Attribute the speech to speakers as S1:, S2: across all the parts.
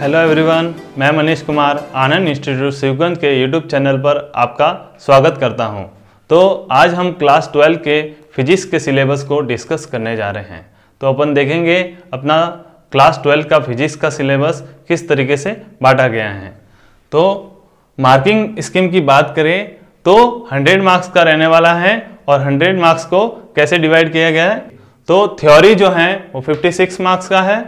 S1: Hello everyone मैं Manish Kumar Anand institute Shivganj के YouTube channel पर आपका स्वागत करता हूं। तो आज हम क्लास ट्वेल्व के फिजिक्स के सिलेबस को डिस्कस करने जा रहे हैं तो अपन देखेंगे अपना क्लास ट्वेल्व का फिजिक्स का सिलेबस किस तरीके से बांटा गया है तो मार्किंग स्कीम की बात करें तो हंड्रेड मार्क्स का रहने वाला है और हंड्रेड मार्क्स को कैसे डिवाइड किया गया है तो थ्योरी जो है वो 56 मार्क्स का है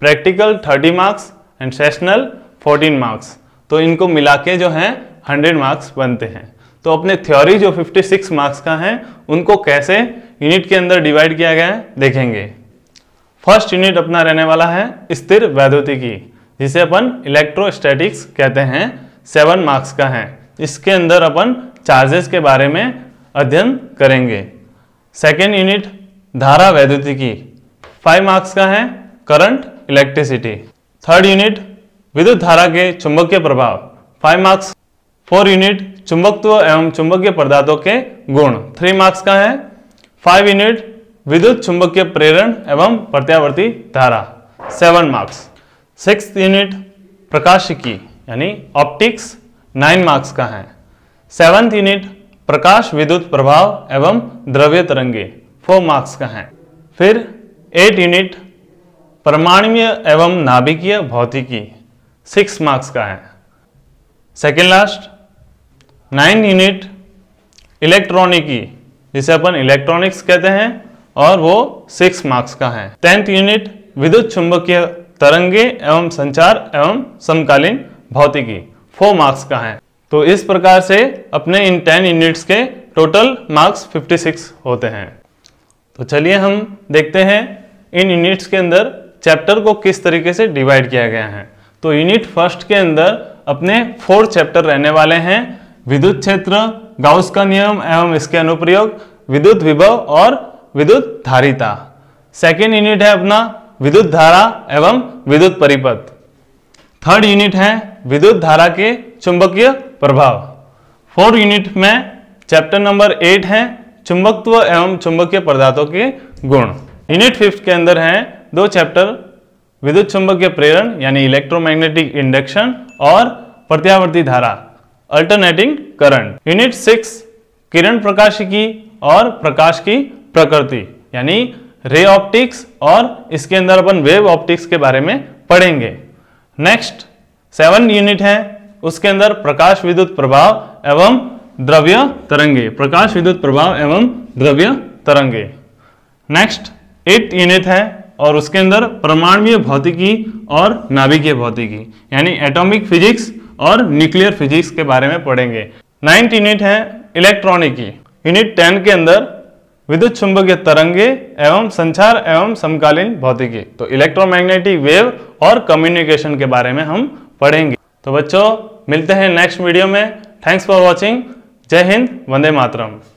S1: practical 30 marks and sessional 14 marks तो इनको मिला के जो है 100 मार्क्स बनते हैं तो अपने थ्योरी जो 56 मार्क्स का है उनको कैसे यूनिट के अंदर डिवाइड किया गया है देखेंगे फर्स्ट यूनिट अपना रहने वाला है स्थिर वैद्युतिकी जिसे अपन इलेक्ट्रोस्टैटिक्स कहते हैं सेवन मार्क्स का है इसके अंदर अपन चार्जेस के बारे में अध्ययन करेंगे सेकेंड यूनिट धारा वैद्युतिकी फाइव मार्क्स का है करंट इलेक्ट्रिसिटी थर्ड यूनिट विद्युत धारा के चुंबकीय प्रभाव फाइव मार्क्स फोर यूनिट चुंबकत्व एवं चुंबकीय पदार्थों के गुण थ्री मार्क्स का है फाइव यूनिट विद्युत चुंबकीय प्रेरण एवं प्रत्यावर्ती धारा सेवन मार्क्स सिक्स यूनिट प्रकाशिकी यानी ऑप्टिक्स नाइन मार्क्स का है सेवन्थ यूनिट प्रकाश विद्युत प्रभाव एवं द्रव्य तरंगे फोर मार्क्स का है फिर एट यूनिट परमाणवीय एवं नाभिकीय भौतिकी सिक्स मार्क्स का है सेकेंड लास्ट नाइन यूनिट इलेक्ट्रॉनिकी जिसे अपन इलेक्ट्रॉनिक्स कहते हैं और वो सिक्स मार्क्स का है टेंथ यूनिट विद्युत चुंबकीय तरंगे एवं संचार एवं समकालीन भौतिकी फोर मार्क्स का है तो इस प्रकार से अपने इन टेन यूनिट्स के टोटल मार्क्स 56 होते हैं तो चलिए हम देखते हैं इन यूनिट्स के अंदर चैप्टर को किस तरीके से डिवाइड किया गया है तो यूनिट फर्स्ट के अंदर अपने फोर चैप्टर रहने वाले हैं विद्युत क्षेत्र गाउस का नियम एवं इसके अनुप्रयोग विद्युत विभव और विद्युत धारिता सेकेंड यूनिट है अपना विद्युत धारा एवं विद्युत परिपथ थर्ड यूनिट है विद्युत धारा के चुंबकीय प्रभाव फोर्थ यूनिट में चैप्टर नंबर एट है चुंबकत्व एवं चुंबकीय पदार्थों के गुण यूनिट फिफ्थ के अंदर है दो चैप्टर विद्युत चुंबकीय प्रेरण यानी इलेक्ट्रोमैग्नेटिक इंडक्शन और प्रत्यावर्ती धारा अल्टरनेटिंग करंट यूनिट सिक्स किरण प्रकाश की और प्रकाश की प्रकृति यानी रे ऑप्टिक्स और इसके अंदर अपन वेव ऑप्टिक्स के बारे में पढ़ेंगे नेक्स्ट सेवन यूनिट है उसके अंदर प्रकाश विद्युत प्रभाव एवं द्रव्य तरंगे प्रकाश विद्युत प्रभाव एवं द्रव्य तरंगे नेक्स्ट एट यूनिट है और उसके अंदर परमाणवीय भौतिकी और नाभिकीय भौतिकी यानी एटॉमिक फिजिक्स और न्यूक्लियर फिजिक्स के बारे में पढ़ेंगे नाइन्थ यूनिट है इलेक्ट्रॉनिक यूनिट टेन के अंदर विद्युत चुंबकीय तरंगे एवं संचार एवं समकालीन भौतिकी तो इलेक्ट्रोमैग्नेटिक वेव और कम्युनिकेशन के बारे में हम पढ़ेंगे तो बच्चों मिलते हैं नेक्स्ट वीडियो में थैंक्स फॉर वॉचिंग जय हिंद वंदे मातरम